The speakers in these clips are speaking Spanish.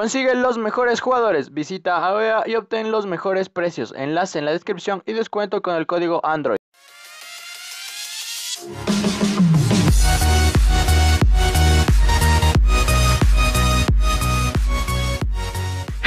Consigue los mejores jugadores, visita AOEA y obtén los mejores precios. Enlace en la descripción y descuento con el código Android.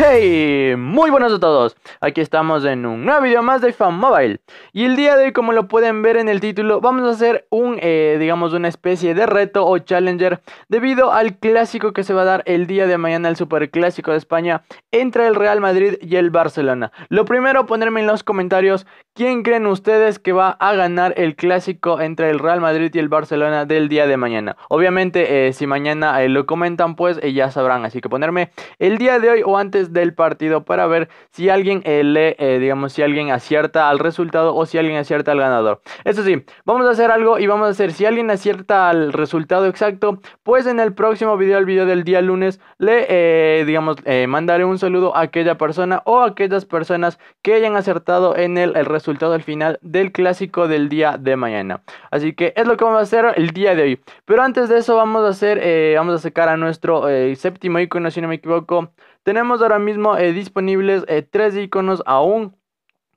Hey, muy buenos a todos. Aquí estamos en un nuevo video más de Fan Mobile. Y el día de hoy, como lo pueden ver en el título, vamos a hacer un, eh, digamos, una especie de reto o challenger debido al clásico que se va a dar el día de mañana, el superclásico de España, entre el Real Madrid y el Barcelona. Lo primero, ponerme en los comentarios quién creen ustedes que va a ganar el clásico entre el Real Madrid y el Barcelona del día de mañana. Obviamente, eh, si mañana eh, lo comentan, pues ya sabrán. Así que ponerme el día de hoy o antes de del partido para ver si alguien eh, le, eh, digamos, si alguien acierta al resultado o si alguien acierta al ganador. Eso sí, vamos a hacer algo y vamos a hacer, si alguien acierta al resultado exacto, pues en el próximo video, el video del día lunes, le, eh, digamos, mandaré un saludo a aquella persona o a aquellas personas que hayan acertado en el, el resultado al final del clásico del día de mañana. Así que es lo que vamos a hacer el día de hoy. Pero antes de eso vamos a hacer, vamos a sacar a nuestro séptimo icono, si no me equivoco. Tenemos ahora mismo eh, disponibles eh, tres iconos aún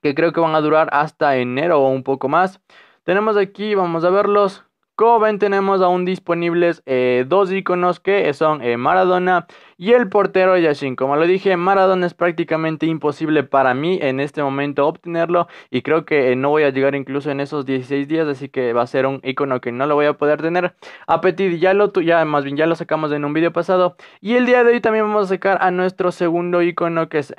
que creo que van a durar hasta enero o un poco más. Tenemos aquí, vamos a verlos, como ven, tenemos aún disponibles eh, dos iconos que son eh, Maradona y el portero Yashin. Como lo dije, Maradona es prácticamente imposible para mí en este momento obtenerlo y creo que eh, no voy a llegar incluso en esos 16 días, así que va a ser un icono que no lo voy a poder tener. Apetit ya lo ya más bien ya lo sacamos en un video pasado y el día de hoy también vamos a sacar a nuestro segundo icono que es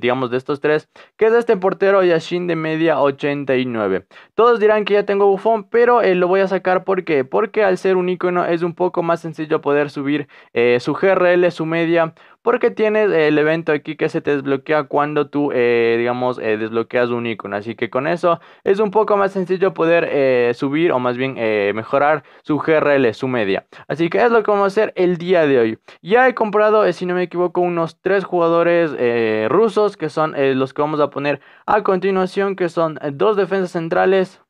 digamos de estos tres, que es este portero Yashin de media 89. Todos dirán que ya tengo bufón, pero lo voy a sacar por ¿Por qué? Porque al ser un icono es un poco más sencillo poder subir eh, su GRL, su media, porque tienes eh, el evento aquí que se te desbloquea cuando tú, eh, digamos, desbloqueas un icono. Así que con eso es un poco más sencillo poder subir o más bien mejorar su GRL, su media. Así que es lo que vamos a hacer el día de hoy. Ya he comprado, si no me equivoco, unos tres jugadores rusos que son los que vamos a poner a continuación, que son dos defensas centrales.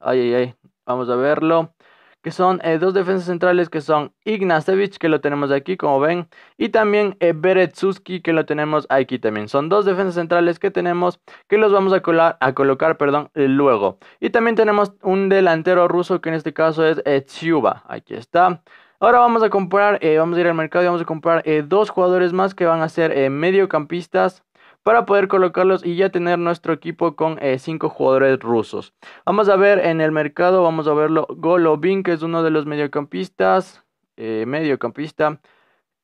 Ay, ay, ay, Vamos a verlo. Que son eh, dos defensas centrales que son Ignacevich, que lo tenemos aquí, como ven. Y también eh, que lo tenemos aquí también. Son dos defensas centrales que tenemos, que los vamos a, colar, a colocar perdón, luego. Y también tenemos un delantero ruso, que en este caso es eh, Tsuba. Aquí está. Ahora vamos a comprar, eh, vamos a ir al mercado y vamos a comprar dos jugadores más que van a ser mediocampistas para poder colocarlos y ya tener nuestro equipo con 5 eh, jugadores rusos. Vamos a ver en el mercado, vamos a verlo, Golovin, que es uno de los mediocampistas, eh, mediocampista,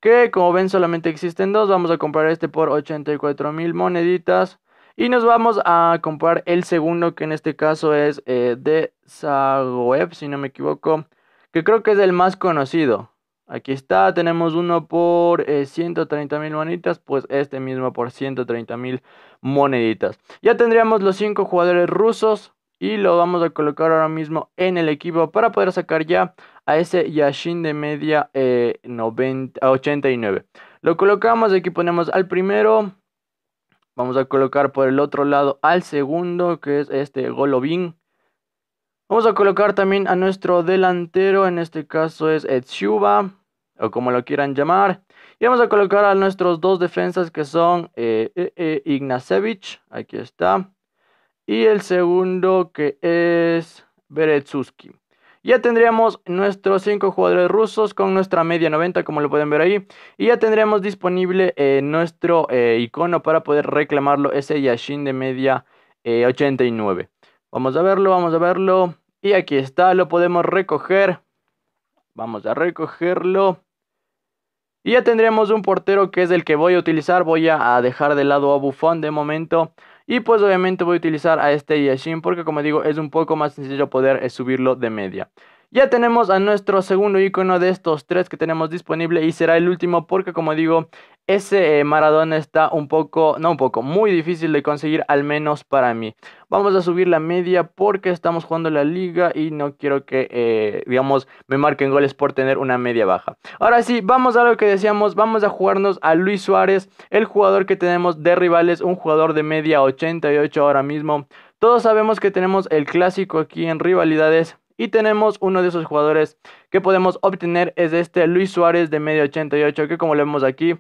que como ven solamente existen dos, vamos a comprar este por 84 mil moneditas. Y nos vamos a comprar el segundo, que en este caso es eh, de Zagoev, si no me equivoco, que creo que es el más conocido. Aquí está, tenemos uno por 130.000 eh, 130 mil moneditas, pues este mismo por 130 mil moneditas. Ya tendríamos los 5 jugadores rusos y lo vamos a colocar ahora mismo en el equipo para poder sacar ya a ese Yashin de media 89. Eh, lo colocamos, aquí ponemos al primero, vamos a colocar por el otro lado al segundo que es este Golovin. Vamos a colocar también a nuestro delantero, en este caso es Etsuba o como lo quieran llamar. Y vamos a colocar a nuestros dos defensas que son eh, eh, eh, Ignacevich, aquí está, y el segundo que es Beretsuski. Ya tendríamos nuestros cinco jugadores rusos con nuestra media 90, como lo pueden ver ahí. Y ya tendríamos disponible nuestro icono para poder reclamarlo, ese Yashin de media 89. Vamos a verlo, vamos a verlo. Y aquí está, lo podemos recoger. Vamos a recogerlo. Y ya tendremos un portero que es el que voy a utilizar. Voy a dejar de lado a Buffon de momento. Y pues obviamente voy a utilizar a este Yashin porque como digo es un poco más sencillo poder eh, subirlo de media. Ya tenemos a nuestro segundo icono de estos tres que tenemos disponible y será el último porque como digo, ese eh, Maradona está un poco, no un poco, muy difícil de conseguir al menos para mí. Vamos a subir la media porque estamos jugando la liga y no quiero que, eh, digamos, me marquen goles por tener una media baja. Ahora sí, vamos a lo que decíamos, vamos a jugarnos a Luis Suárez, el jugador que tenemos de rivales, un jugador de media 88 ahora mismo. Todos sabemos que tenemos el clásico aquí en rivalidades y tenemos uno de esos jugadores que podemos obtener es este Luis Suárez de medio 88, que como lo vemos aquí,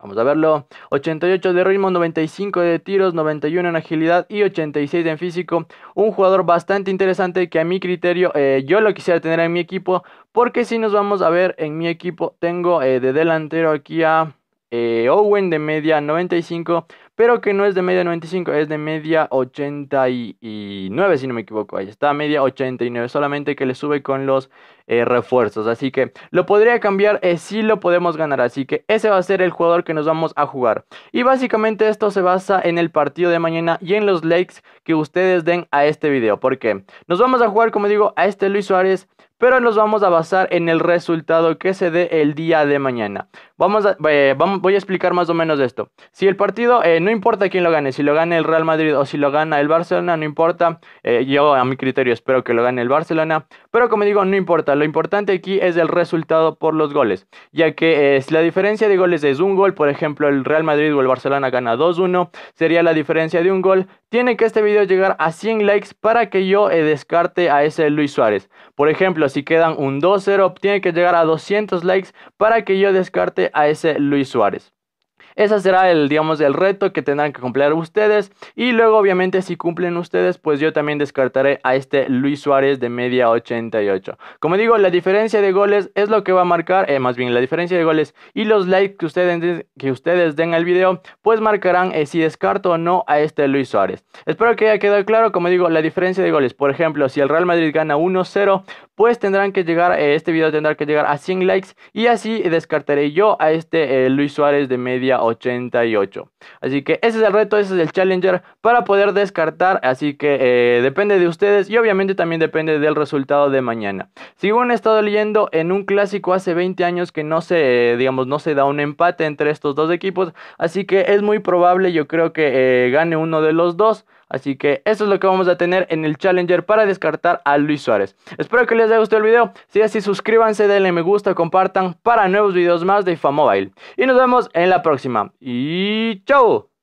Vamos a verlo. 88 de ritmo, 95 de tiros, 91 en agilidad y 86 en físico. Un jugador bastante interesante que a mi criterio eh, yo lo quisiera tener en mi equipo. Porque si nos vamos a ver en mi equipo, tengo eh, de delantero aquí a eh, Owen de media 95 pero que no es de media 95, es de media 89, si no me equivoco. Ahí está, media 89, solamente que le sube con los eh, refuerzos. Así que lo podría cambiar eh, si lo podemos ganar. Así que ese va a ser el jugador que nos vamos a jugar. Y básicamente esto se basa en el partido de mañana y en los likes que ustedes den a este video. Porque nos vamos a jugar, como digo, a este Luis Suárez pero nos vamos a basar en el resultado que se dé el día de mañana. Vamos, a, eh, voy a explicar más o menos esto. Si el partido, eh, no importa quién lo gane, si lo gana el Real Madrid o si lo gana el Barcelona, no importa. Eh, yo a mi criterio espero que lo gane el Barcelona, pero como digo, no importa. Lo importante aquí es el resultado por los goles, ya que si la diferencia de goles es un gol, por ejemplo, el Real Madrid o el Barcelona gana 2-1, sería la diferencia de un gol, tiene que este video llegar a 100 likes para que yo eh, descarte a ese Luis Suárez. Por ejemplo, si quedan un 2-0, tiene que llegar a 200 likes para que yo descarte a ese Luis Suárez. Ese será el, digamos, el reto que tendrán que cumplir ustedes. Y luego, obviamente, si cumplen ustedes, pues yo también descartaré a este Luis Suárez de media 88. Como digo, la diferencia de goles es lo que va a marcar, eh, más bien la diferencia de goles y los likes que ustedes, que ustedes den al video, pues marcarán eh, si descarto o no a este Luis Suárez. Espero que haya quedado claro, como digo, la diferencia de goles. Por ejemplo, si el Real Madrid gana 1-0, pues tendrán que llegar, eh, este video tendrá que llegar a 100 likes y así descartaré yo a este Luis Suárez de media 88. Así que ese es el reto, ese es el challenger para poder descartar. Así que eh, depende de ustedes y obviamente también depende del resultado de mañana. Según he estado leyendo, en un clásico hace 20 años que no se, eh, digamos, no se da un empate entre estos dos equipos. Así que es muy probable, yo creo que eh, gane uno de los dos. Así que eso es lo que vamos a tener en el Challenger para descartar a Luis Suárez. Espero que les haya gustado el video. Si es así, suscríbanse, denle me gusta, compartan para nuevos videos más de Infamobile. Y nos vemos en la próxima. Y chao.